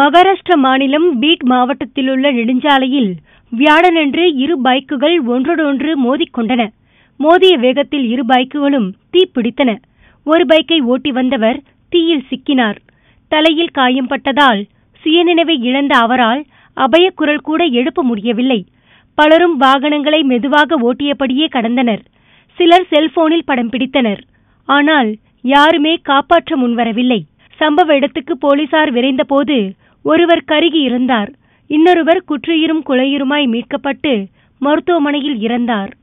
மகாராஷ்டிர மாநிலம் பீட் மாவட்டத்திலுள்ள நெடுஞ்சாலையில் வியாழனன்று இரு பைக்குகள் ஒன்றோடொன்று மோதிக்கொண்டன மோதிய வேகத்தில் இரு பைக்குகளும் தீப்பிடித்தன ஒரு பைக்கை ஓட்டி வந்தவர் தீயில் சிக்கினார் தலையில் காயம் பட்டதால் சுயநினைவை இழந்த அவரால் அபயக்குரல் கூட எழுப்ப முடியவில்லை பலரும் வாகனங்களை மெதுவாக ஓட்டியபடியே கடந்தனர் சிலர் செல்போனில் படம் பிடித்தனர் ஆனால் யாருமே காப்பாற்ற முன்வரவில்லை சம்பவ இடத்துக்கு போலீசார் விரைந்தபோது ஒருவர் கருகி இருந்தார் இன்னொருவர் குற்றுயிரும் குலையுருமாய் மீட்கப்பட்டு மருத்துவமனையில் இறந்தார்